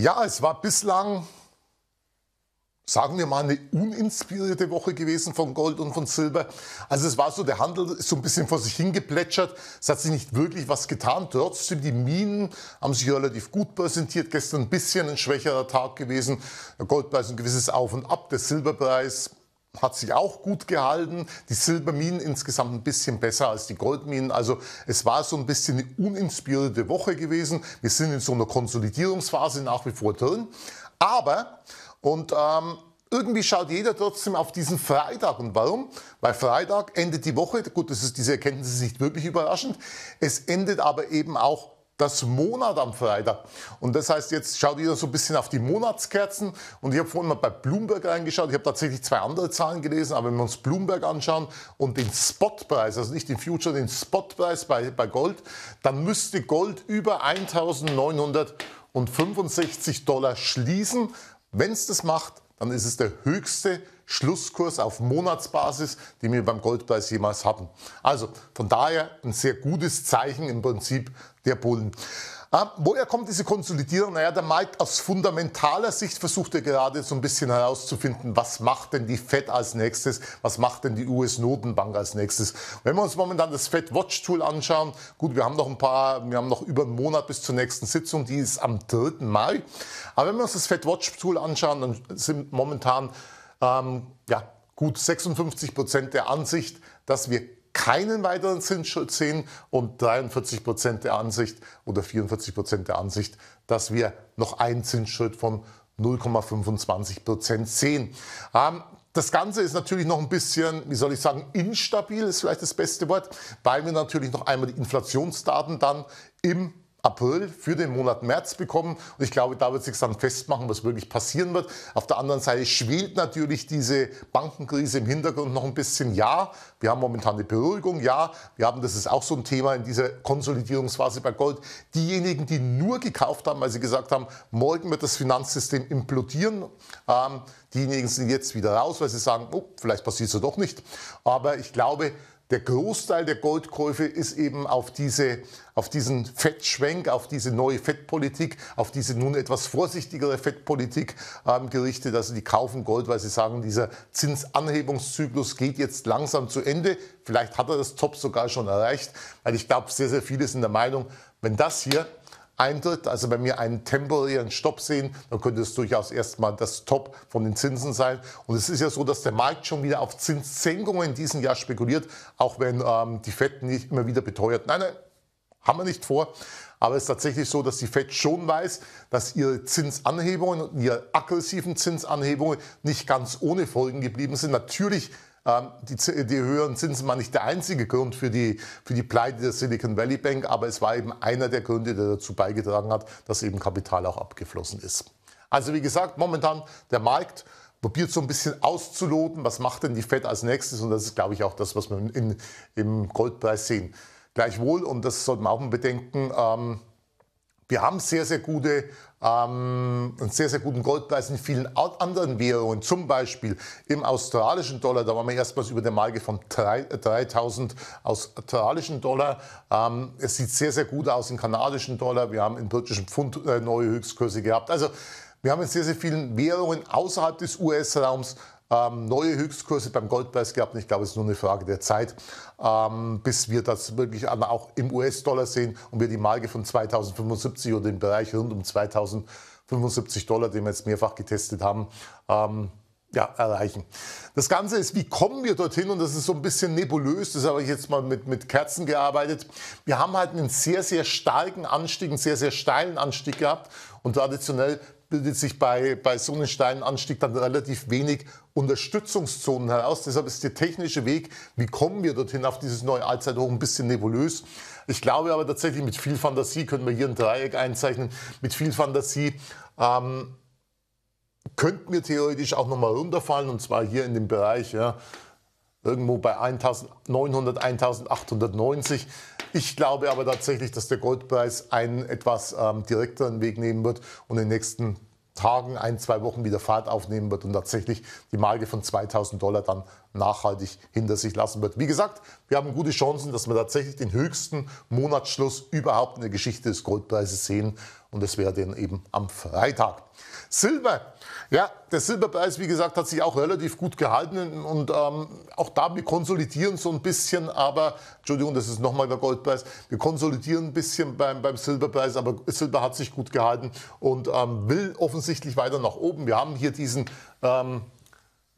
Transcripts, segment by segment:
Ja, es war bislang, sagen wir mal, eine uninspirierte Woche gewesen von Gold und von Silber. Also es war so, der Handel ist so ein bisschen vor sich hingeplätschert. Es hat sich nicht wirklich was getan. Trotzdem, die Minen haben sich relativ gut präsentiert. Gestern ein bisschen ein schwächerer Tag gewesen. Der Goldpreis ein gewisses Auf und Ab. Der Silberpreis hat sich auch gut gehalten. Die Silberminen insgesamt ein bisschen besser als die Goldminen. Also es war so ein bisschen eine uninspirierte Woche gewesen. Wir sind in so einer Konsolidierungsphase nach wie vor drin. Aber, und ähm, irgendwie schaut jeder trotzdem auf diesen Freitag. Und warum? Weil Freitag endet die Woche. Gut, das ist, diese Erkenntnis ist nicht wirklich überraschend. Es endet aber eben auch das Monat am Freitag. Und das heißt, jetzt schaut ihr so ein bisschen auf die Monatskerzen. Und ich habe vorhin mal bei Bloomberg reingeschaut. Ich habe tatsächlich zwei andere Zahlen gelesen. Aber wenn wir uns Bloomberg anschauen und den Spotpreis, also nicht den Future, den Spotpreis bei, bei Gold, dann müsste Gold über 1965 Dollar schließen. Wenn es das macht, dann ist es der höchste Schlusskurs auf Monatsbasis, die wir beim Goldpreis jemals hatten. Also von daher ein sehr gutes Zeichen im Prinzip der Bullen. Ah, woher kommt diese Konsolidierung? Naja, der Markt aus fundamentaler Sicht versucht er gerade so ein bisschen herauszufinden, was macht denn die Fed als nächstes, was macht denn die US-Notenbank als nächstes. Wenn wir uns momentan das Fed Watch Tool anschauen, gut, wir haben noch ein paar, wir haben noch über einen Monat bis zur nächsten Sitzung, die ist am 3. Mai. Aber wenn wir uns das Fed Watch Tool anschauen, dann sind momentan ähm, ja, gut 56 Prozent der Ansicht, dass wir keinen weiteren Zinsschutz sehen und 43 Prozent der Ansicht oder 44 Prozent der Ansicht, dass wir noch einen Zinsschritt von 0,25 Prozent sehen. Ähm, das Ganze ist natürlich noch ein bisschen, wie soll ich sagen, instabil ist vielleicht das beste Wort, weil wir natürlich noch einmal die Inflationsdaten dann im April für den Monat März bekommen. Und ich glaube, da wird sich dann festmachen, was wirklich passieren wird. Auf der anderen Seite schwelt natürlich diese Bankenkrise im Hintergrund noch ein bisschen. Ja, wir haben momentan eine Beruhigung. Ja, wir haben, das ist auch so ein Thema in dieser Konsolidierungsphase bei Gold. Diejenigen, die nur gekauft haben, weil sie gesagt haben, morgen wird das Finanzsystem implodieren. Ähm, diejenigen sind jetzt wieder raus, weil sie sagen, oh, vielleicht passiert es ja doch nicht. Aber ich glaube, der Großteil der Goldkäufe ist eben auf, diese, auf diesen Fettschwenk, auf diese neue Fettpolitik, auf diese nun etwas vorsichtigere Fettpolitik ähm, gerichtet. Also die kaufen Gold, weil sie sagen, dieser Zinsanhebungszyklus geht jetzt langsam zu Ende. Vielleicht hat er das Top sogar schon erreicht, weil ich glaube, sehr, sehr viele sind der Meinung, wenn das hier eintritt. Also wenn wir einen temporären Stopp sehen, dann könnte es durchaus erstmal das Top von den Zinsen sein. Und es ist ja so, dass der Markt schon wieder auf Zinssenkungen in diesem Jahr spekuliert, auch wenn ähm, die FED nicht immer wieder beteuert, nein, nein, haben wir nicht vor. Aber es ist tatsächlich so, dass die Fed schon weiß, dass ihre Zinsanhebungen und ihre aggressiven Zinsanhebungen nicht ganz ohne Folgen geblieben sind. Natürlich ähm, die, die, höheren Zinsen waren nicht der einzige Grund für die, für die Pleite der Silicon Valley Bank, aber es war eben einer der Gründe, der dazu beigetragen hat, dass eben Kapital auch abgeflossen ist. Also wie gesagt, momentan der Markt probiert so ein bisschen auszuloten, was macht denn die Fed als nächstes und das ist, glaube ich, auch das, was wir in, im Goldpreis sehen. Gleichwohl, und das sollte man auch mal bedenken, ähm, wir haben sehr, sehr gute ähm, einen sehr, sehr guten Goldpreis in vielen anderen Währungen, zum Beispiel im australischen Dollar, da waren wir erstmals über der Marke von 3000 äh, australischen Dollar. Ähm, es sieht sehr, sehr gut aus im kanadischen Dollar, wir haben im britischen Pfund äh, neue Höchstkurse gehabt. Also wir haben in sehr, sehr vielen Währungen außerhalb des US-Raums ähm, neue Höchstkurse beim Goldpreis gehabt. ich glaube, es ist nur eine Frage der Zeit, ähm, bis wir das wirklich auch im US-Dollar sehen und wir die Marke von 2075 oder den Bereich rund um 2075 Dollar, den wir jetzt mehrfach getestet haben, ähm, ja, erreichen. Das Ganze ist, wie kommen wir dorthin? Und das ist so ein bisschen nebulös. Das habe ich jetzt mal mit, mit Kerzen gearbeitet. Wir haben halt einen sehr, sehr starken Anstieg, einen sehr, sehr steilen Anstieg gehabt. Und traditionell bildet sich bei, bei Sonnensteinanstieg dann relativ wenig Unterstützungszonen heraus. Deshalb ist der technische Weg, wie kommen wir dorthin auf dieses neue Allzeithoch, ein bisschen nebulös. Ich glaube aber tatsächlich, mit viel Fantasie können wir hier ein Dreieck einzeichnen. Mit viel Fantasie ähm, könnten wir theoretisch auch nochmal runterfallen und zwar hier in dem Bereich ja, irgendwo bei 1900, 1890. Ich glaube aber tatsächlich, dass der Goldpreis einen etwas ähm, direkteren Weg nehmen wird und in den nächsten Tagen, ein, zwei Wochen wieder Fahrt aufnehmen wird und tatsächlich die Marke von 2000 Dollar dann nachhaltig hinter sich lassen wird. Wie gesagt, wir haben gute Chancen, dass wir tatsächlich den höchsten Monatsschluss überhaupt in der Geschichte des Goldpreises sehen und das wäre dann eben am Freitag. Silber ja, der Silberpreis, wie gesagt, hat sich auch relativ gut gehalten und ähm, auch da, wir konsolidieren so ein bisschen, aber, Entschuldigung, das ist nochmal der Goldpreis, wir konsolidieren ein bisschen beim, beim Silberpreis, aber Silber hat sich gut gehalten und ähm, will offensichtlich weiter nach oben. Wir haben hier diesen, ähm,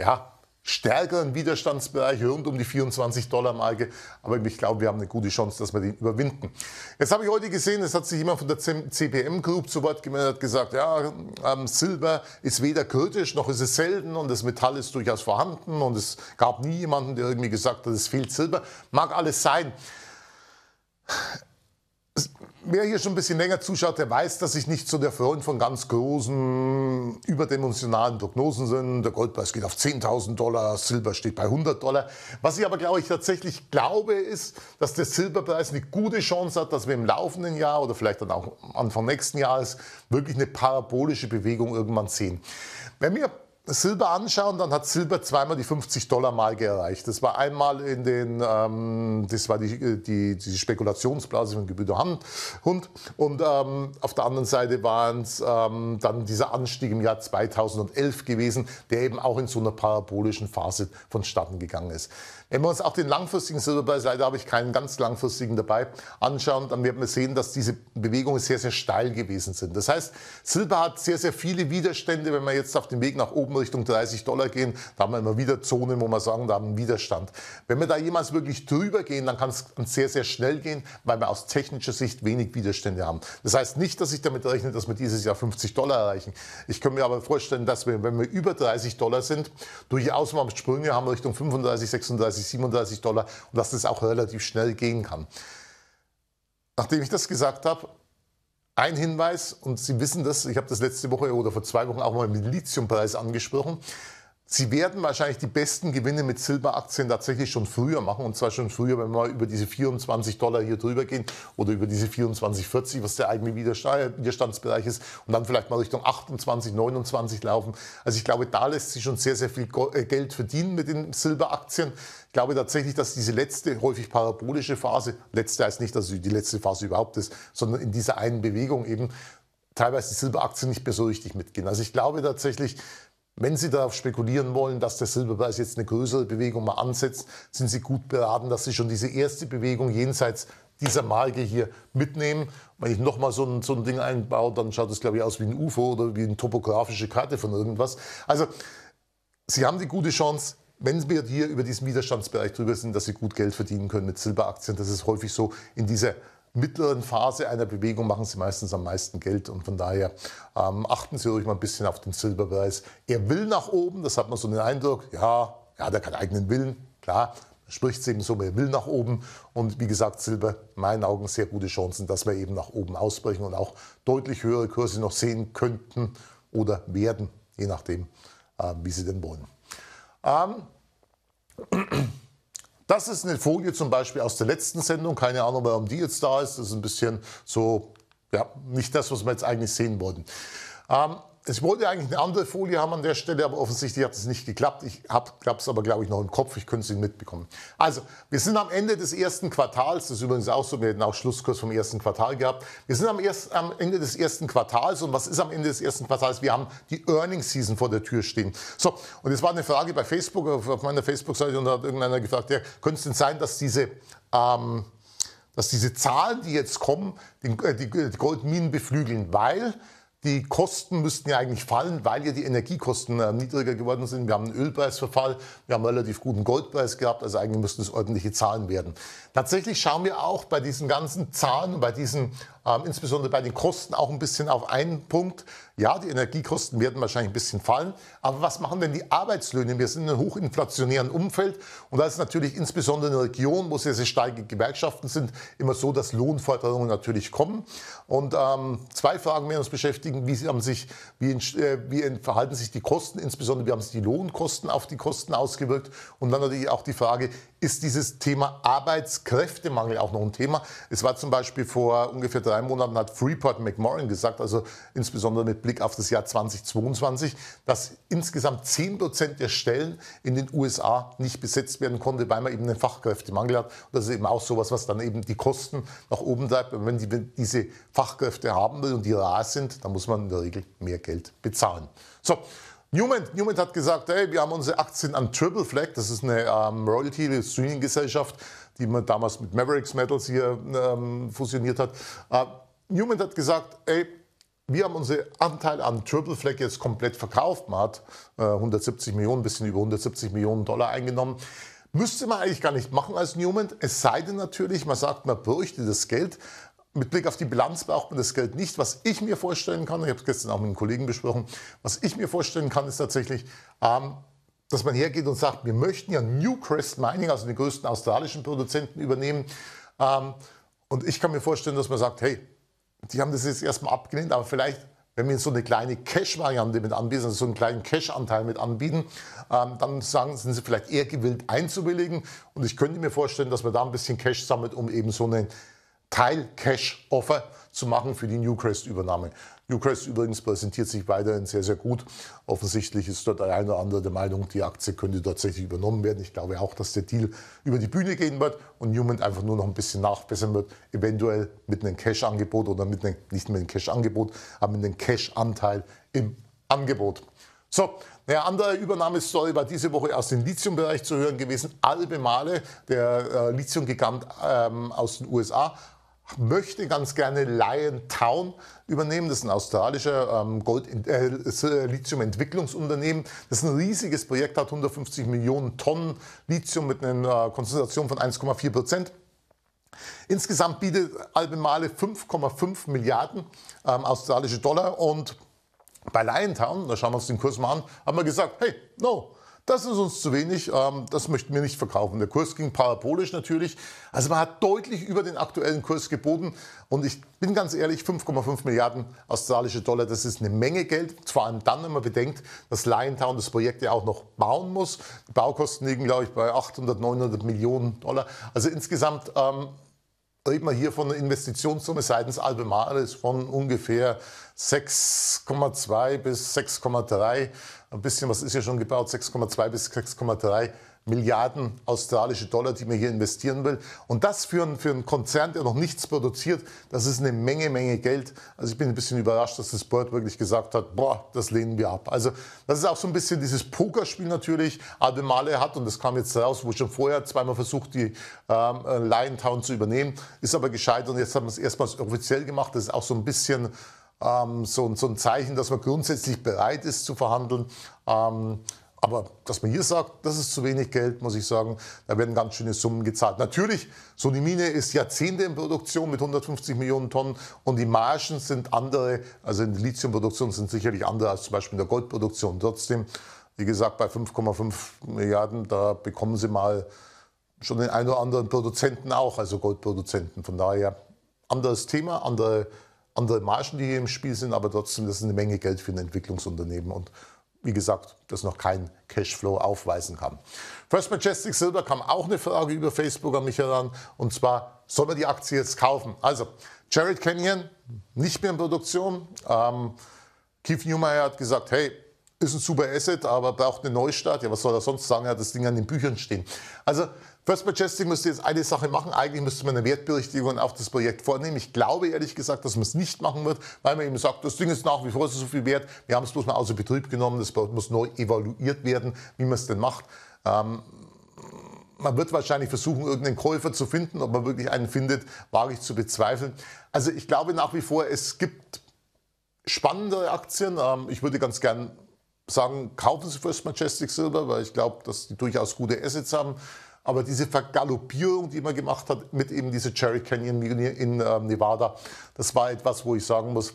ja, stärkeren Widerstandsbereich rund um die 24-Dollar-Marke. Aber ich glaube, wir haben eine gute Chance, dass wir den überwinden. Jetzt habe ich heute gesehen, es hat sich jemand von der CPM Group zu Wort gemeldet, hat gesagt, ja, ähm, Silber ist weder kritisch noch ist es selten und das Metall ist durchaus vorhanden und es gab nie jemanden, der irgendwie gesagt hat, es fehlt Silber. Mag alles sein wer hier schon ein bisschen länger zuschaut, der weiß, dass ich nicht so der Freund von ganz großen, überdimensionalen Prognosen bin. Der Goldpreis geht auf 10.000 Dollar, Silber steht bei 100 Dollar. Was ich aber, glaube ich, tatsächlich glaube, ist, dass der Silberpreis eine gute Chance hat, dass wir im laufenden Jahr oder vielleicht dann auch Anfang nächsten Jahres wirklich eine parabolische Bewegung irgendwann sehen. Bei mir Silber anschauen, dann hat Silber zweimal die 50-Dollar-Marke erreicht. Das war einmal in den, ähm, das war die, äh, die, die Spekulationsblase von Gebüter Hund und ähm, auf der anderen Seite war es ähm, dann dieser Anstieg im Jahr 2011 gewesen, der eben auch in so einer parabolischen Phase vonstatten gegangen ist. Wenn wir uns auch den langfristigen Silberpreis, leider habe ich keinen ganz langfristigen dabei, anschauen, dann werden wir sehen, dass diese Bewegungen sehr, sehr steil gewesen sind. Das heißt, Silber hat sehr, sehr viele Widerstände. Wenn wir jetzt auf dem Weg nach oben Richtung 30 Dollar gehen, da haben wir immer wieder Zonen, wo wir sagen, da haben wir einen Widerstand. Wenn wir da jemals wirklich drüber gehen, dann kann es sehr, sehr schnell gehen, weil wir aus technischer Sicht wenig Widerstände haben. Das heißt nicht, dass ich damit rechne, dass wir dieses Jahr 50 Dollar erreichen. Ich kann mir aber vorstellen, dass wir, wenn wir über 30 Dollar sind, durchaus mal Sprünge haben Richtung 35, 36, 36, 37 Dollar und dass das auch relativ schnell gehen kann. Nachdem ich das gesagt habe, ein Hinweis, und Sie wissen das, ich habe das letzte Woche oder vor zwei Wochen auch mal mit Lithiumpreis angesprochen. Sie werden wahrscheinlich die besten Gewinne mit Silberaktien tatsächlich schon früher machen. Und zwar schon früher, wenn wir über diese 24 Dollar hier drüber gehen oder über diese 24,40, was der eigene Widerstandsbereich ist. Und dann vielleicht mal Richtung 28, 29 laufen. Also ich glaube, da lässt sich schon sehr, sehr viel äh, Geld verdienen mit den Silberaktien. Ich glaube tatsächlich, dass diese letzte, häufig parabolische Phase, letzte heißt nicht, dass sie die letzte Phase überhaupt ist, sondern in dieser einen Bewegung eben teilweise die Silberaktien nicht mehr so richtig mitgehen. Also ich glaube tatsächlich, wenn Sie darauf spekulieren wollen, dass der Silberpreis jetzt eine größere Bewegung mal ansetzt, sind Sie gut beraten, dass Sie schon diese erste Bewegung jenseits dieser Marke hier mitnehmen. Wenn ich nochmal so ein, so ein Ding einbaue, dann schaut es, glaube ich, aus wie ein UFO oder wie eine topografische Karte von irgendwas. Also, Sie haben die gute Chance, wenn wir hier über diesen Widerstandsbereich drüber sind, dass Sie gut Geld verdienen können mit Silberaktien. Das ist häufig so in dieser mittleren Phase einer Bewegung machen sie meistens am meisten Geld. Und von daher ähm, achten Sie ruhig mal ein bisschen auf den Silberpreis. Er will nach oben, das hat man so den Eindruck, ja, er hat ja keinen eigenen Willen, klar. Spricht es eben so, er will nach oben. Und wie gesagt, Silber, in meinen Augen sehr gute Chancen, dass wir eben nach oben ausbrechen und auch deutlich höhere Kurse noch sehen könnten oder werden, je nachdem, äh, wie Sie denn wollen. Ähm, das ist eine Folie zum Beispiel aus der letzten Sendung. Keine Ahnung, warum die jetzt da ist. Das ist ein bisschen so, ja, nicht das, was wir jetzt eigentlich sehen wollten. Ähm, ich wollte eigentlich eine andere Folie haben an der Stelle, aber offensichtlich hat es nicht geklappt. Ich habe es aber, glaube ich, noch im Kopf. Ich könnte es nicht mitbekommen. Also, wir sind am Ende des ersten Quartals. Das ist übrigens auch so. Wir hätten auch Schlusskurs vom ersten Quartal gehabt. Wir sind am, erst, am Ende des ersten Quartals. Und was ist am Ende des ersten Quartals? Wir haben die Earnings Season vor der Tür stehen. So, und es war eine Frage bei Facebook, auf meiner Facebook-Seite, und da hat irgendeiner gefragt, ja, könnte es denn sein, dass diese... Ähm, dass diese Zahlen, die jetzt kommen, äh, die Goldminen beflügeln, weil die Kosten müssten ja eigentlich fallen, weil ja die Energiekosten äh, niedriger geworden sind. Wir haben einen Ölpreisverfall, wir haben einen relativ guten Goldpreis gehabt, also eigentlich müssten es ordentliche Zahlen werden. Tatsächlich schauen wir auch bei diesen ganzen Zahlen, bei diesen ähm, insbesondere bei den Kosten auch ein bisschen auf einen Punkt. Ja, die Energiekosten werden wahrscheinlich ein bisschen fallen, aber was machen denn die Arbeitslöhne? Wir sind in einem hochinflationären Umfeld und da ist natürlich insbesondere in der Region, wo sehr, sehr starke Gewerkschaften sind, immer so, dass Lohnforderungen natürlich kommen. Und ähm, zwei Fragen werden uns beschäftigen, wie, haben sich, wie, äh, wie verhalten sich die Kosten, insbesondere wie haben sich die Lohnkosten auf die Kosten ausgewirkt und dann natürlich auch die Frage, ist dieses Thema Arbeitskräftemangel auch noch ein Thema. Es war zum Beispiel vor ungefähr drei Monaten, hat Freeport McMoran gesagt, also insbesondere mit Blick auf das Jahr 2022, dass insgesamt 10 Prozent der Stellen in den USA nicht besetzt werden konnte, weil man eben einen Fachkräftemangel hat. Und das ist eben auch sowas, was dann eben die Kosten nach oben treibt. Und wenn, die, wenn diese Fachkräfte haben will und die rar sind, dann muss man in der Regel mehr Geld bezahlen. So, Newman, Newman hat gesagt, hey, wir haben unsere Aktien an Triple Flag, das ist eine ähm, Royalty-Streaming-Gesellschaft, die man damals mit Mavericks Metals hier ähm, fusioniert hat. Äh, Newman hat gesagt, ey, wir haben unsere Anteil an Triple Flag jetzt komplett verkauft. Man hat äh, 170 Millionen, ein bisschen über 170 Millionen Dollar eingenommen. Müsste man eigentlich gar nicht machen als Newman, es sei denn natürlich, man sagt, man bräuchte das Geld, mit Blick auf die Bilanz braucht man das Geld nicht. Was ich mir vorstellen kann, ich habe es gestern auch mit einem Kollegen besprochen, was ich mir vorstellen kann, ist tatsächlich, ähm, dass man hergeht und sagt, wir möchten ja Newcrest Mining, also den größten australischen Produzenten, übernehmen. Ähm, und ich kann mir vorstellen, dass man sagt, hey, die haben das jetzt erstmal abgelehnt, aber vielleicht, wenn wir so eine kleine Cash-Variante mit anbieten, also so einen kleinen Cash-Anteil mit anbieten, ähm, dann sagen, sind sie vielleicht eher gewillt einzuwilligen. Und ich könnte mir vorstellen, dass man da ein bisschen Cash sammelt, um eben so eine Teil-Cash Offer zu machen für die Newcrest-Übernahme. Newcrest übrigens präsentiert sich weiterhin sehr, sehr gut. Offensichtlich ist dort der eine oder andere der Meinung, die Aktie könnte tatsächlich übernommen werden. Ich glaube auch, dass der Deal über die Bühne gehen wird und Newman einfach nur noch ein bisschen nachbessern wird, eventuell mit einem Cash-Angebot oder mit einem, nicht mit einem Cash-Angebot, aber mit einem Cash-Anteil im Angebot. So, eine andere Übernahmestory war diese Woche aus dem Lithium-Bereich zu hören gewesen. Albemarle, der äh, Lithium-Gigant ähm, aus den USA, möchte ganz gerne Lion Town übernehmen. Das ist ein australischer ähm, äh, äh, Lithium-Entwicklungsunternehmen, das ist ein riesiges Projekt hat, 150 Millionen Tonnen Lithium mit einer äh, Konzentration von 1,4 Prozent. Insgesamt bietet Albemale 5,5 Milliarden ähm, australische Dollar und bei Liontown, da schauen wir uns den Kurs mal an, haben wir gesagt, hey, no, das ist uns zu wenig, ähm, das möchten wir nicht verkaufen. Der Kurs ging parabolisch natürlich. Also man hat deutlich über den aktuellen Kurs geboten. Und ich bin ganz ehrlich, 5,5 Milliarden australische Dollar, das ist eine Menge Geld. Vor allem dann, wenn man bedenkt, dass Liontown das Projekt ja auch noch bauen muss. Die Baukosten liegen, glaube ich, bei 800, 900 Millionen Dollar. Also insgesamt ähm, reden wir hier von einer Investitionssumme seitens Albemarles von ungefähr 6,2 bis 6,3. Ein bisschen was ist ja schon gebaut, 6,2 bis 6,3 Milliarden australische Dollar, die man hier investieren will. Und das für einen, für einen Konzern, der noch nichts produziert, das ist eine Menge, Menge Geld. Also ich bin ein bisschen überrascht, dass das Board wirklich gesagt hat, boah, das lehnen wir ab. Also das ist auch so ein bisschen dieses Pokerspiel natürlich. Ademale hat, und das kam jetzt raus, wo schon vorher zweimal versucht, die ähm, äh, Lion Town zu übernehmen, ist aber gescheitert und jetzt haben wir es erstmals offiziell gemacht. Das ist auch so ein bisschen ähm, so, so, ein Zeichen, dass man grundsätzlich bereit ist zu verhandeln. Ähm, aber dass man hier sagt, das ist zu wenig Geld, muss ich sagen, da werden ganz schöne Summen gezahlt. Natürlich, so eine Mine ist Jahrzehnte in Produktion mit 150 Millionen Tonnen und die Margen sind andere, also in der Lithiumproduktion sind sicherlich andere als zum Beispiel in der Goldproduktion. Trotzdem, wie gesagt, bei 5,5 Milliarden, da bekommen sie mal schon den einen oder anderen Produzenten auch, also Goldproduzenten. Von daher, anderes Thema, andere, andere Margen, die hier im Spiel sind, aber trotzdem, das ist eine Menge Geld für ein Entwicklungsunternehmen und wie gesagt, das noch kein Cashflow aufweisen kann. First Majestic Silver kam auch eine Frage über Facebook an mich heran und zwar, soll man die Aktie jetzt kaufen? Also, Jared Canyon nicht mehr in Produktion. Ähm, Keith Newmeyer hat gesagt, hey, ist ein super Asset, aber braucht einen Neustart. Ja, was soll er sonst sagen? Er hat das Ding an den Büchern stehen. Also First Majestic müsste jetzt eine Sache machen. Eigentlich müsste man eine Wertberichtigung auf das Projekt vornehmen. Ich glaube ehrlich gesagt, dass man es nicht machen wird, weil man eben sagt, das Ding ist nach wie vor so viel wert. Wir haben es bloß mal außer Betrieb genommen. Das muss neu evaluiert werden, wie man es denn macht. Ähm, man wird wahrscheinlich versuchen, irgendeinen Käufer zu finden. Ob man wirklich einen findet, wage ich zu bezweifeln. Also ich glaube nach wie vor, es gibt spannendere Aktien. Ähm, ich würde ganz gern sagen, kaufen Sie First Majestic Silber, weil ich glaube, dass die durchaus gute Assets haben. Aber diese Vergaloppierung, die man gemacht hat mit eben dieser Cherry Canyon in äh, Nevada, das war etwas, wo ich sagen muss,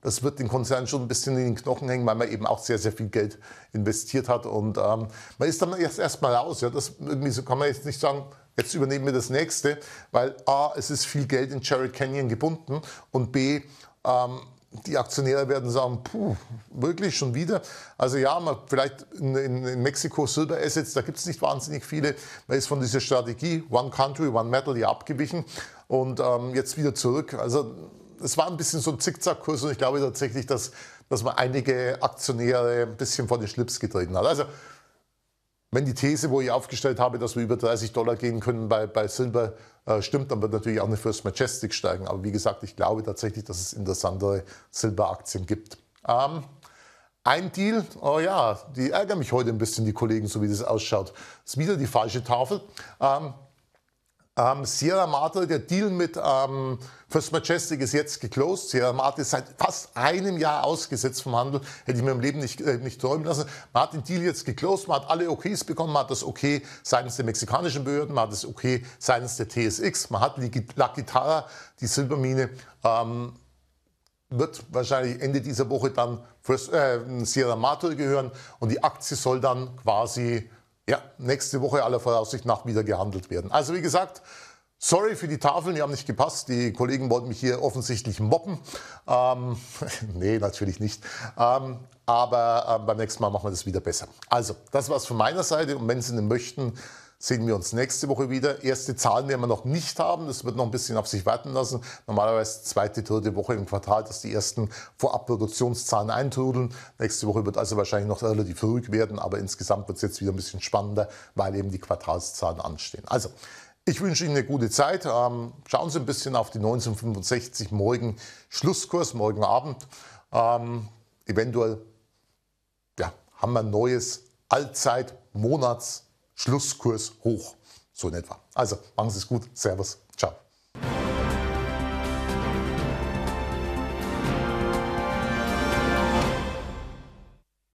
das wird den Konzern schon ein bisschen in den Knochen hängen, weil man eben auch sehr, sehr viel Geld investiert hat. Und ähm, man ist dann erst erstmal raus. Ja? Das irgendwie so kann man jetzt nicht sagen, jetzt übernehmen wir das nächste, weil A, es ist viel Geld in Cherry Canyon gebunden und B, ähm, die Aktionäre werden sagen, puh, wirklich schon wieder. Also ja, man, vielleicht in, in, in Mexiko Silber Assets, da gibt es nicht wahnsinnig viele. Man ist von dieser Strategie One Country, One Metal ja abgewichen und ähm, jetzt wieder zurück. Also es war ein bisschen so ein Zickzackkurs und ich glaube tatsächlich, dass, dass man einige Aktionäre ein bisschen vor den Schlips getreten hat. Also wenn die These, wo ich aufgestellt habe, dass wir über 30 Dollar gehen können bei, bei Silber, äh, stimmt, dann wird natürlich auch eine First Majestic steigen. Aber wie gesagt, ich glaube tatsächlich, dass es interessantere Silberaktien gibt. Ähm, ein Deal, oh ja, die ärgern mich heute ein bisschen, die Kollegen, so wie das ausschaut. Ist wieder die falsche Tafel. Ähm, ähm, Sierra Madre, der Deal mit ähm, First Majestic ist jetzt geclosed. Sierra Madre ist seit fast einem Jahr ausgesetzt vom Handel. Hätte ich mir im Leben nicht, äh, nicht träumen lassen. Man hat den Deal jetzt geclosed, man hat alle OKs bekommen, man hat das OK seitens der mexikanischen Behörden, man hat das OK seitens der TSX, man hat La Guitarra, die Silbermine, ähm, wird wahrscheinlich Ende dieser Woche dann First, äh, Sierra Madre gehören und die Aktie soll dann quasi ja, nächste Woche aller Voraussicht nach wieder gehandelt werden. Also wie gesagt, sorry für die Tafeln, die haben nicht gepasst. Die Kollegen wollten mich hier offensichtlich mobben. Ähm, nee, natürlich nicht. Ähm, aber äh, beim nächsten Mal machen wir das wieder besser. Also, das war's von meiner Seite und wenn Sie denn möchten, sehen wir uns nächste Woche wieder. Erste Zahlen werden wir noch nicht haben. Das wird noch ein bisschen auf sich warten lassen. Normalerweise zweite, dritte Woche im Quartal, dass die ersten Vorabproduktionszahlen eintrudeln. Nächste Woche wird also wahrscheinlich noch relativ ruhig werden, aber insgesamt wird es jetzt wieder ein bisschen spannender, weil eben die Quartalszahlen anstehen. Also, ich wünsche Ihnen eine gute Zeit. Ähm, schauen Sie ein bisschen auf die 1965 morgen Schlusskurs, morgen Abend. Ähm, eventuell ja, haben wir ein neues Allzeit-Monats- Schlusskurs hoch. So in etwa. Also, machen Sie es gut. Servus.